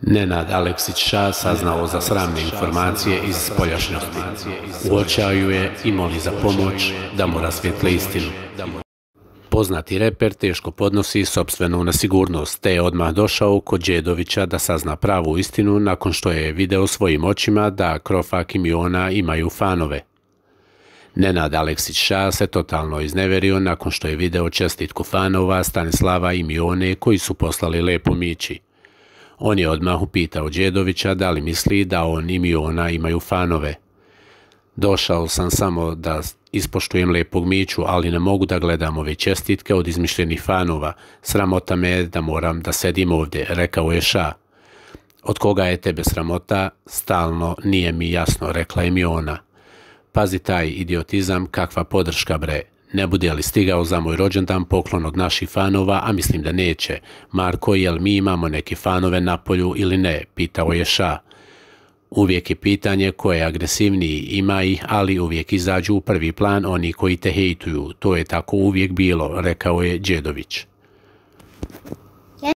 Nenad Aleksić Ša saznao za sramne informacije iz spoljašnjosti. Uočaju je i moli za pomoć da mu rasvjetle istinu. Poznati reper teško podnosi sobstvenu nesigurnost, te je odmah došao kod Đedovića da sazna pravu istinu nakon što je video svojim očima da Krofak i Miona imaju fanove. Nenad Aleksić Ša se totalno izneverio nakon što je video čestitku fanova Stanislava i Mione koji su poslali Lepo Mići. On je odmah upitao Đedovića da li misli da on i Miona imaju fanove. Došao sam samo da ispoštujem lepog miću, ali ne mogu da gledam ove čestitke od izmišljenih fanova. Sramota me je da moram da sedim ovdje, rekao je Ša. Od koga je tebe sramota, stalno nije mi jasno, rekla je Miona. Pazi taj idiotizam, kakva podrška bre. Ne bude li stigao za moj rođendan poklon od naših fanova, a mislim da neće. Marko, jel mi imamo neke fanove na polju ili ne? Pitao je Ša. Uvijek je pitanje koje agresivniji, ima ih, ali uvijek izađu u prvi plan oni koji te hejtuju. To je tako uvijek bilo, rekao je Đedović.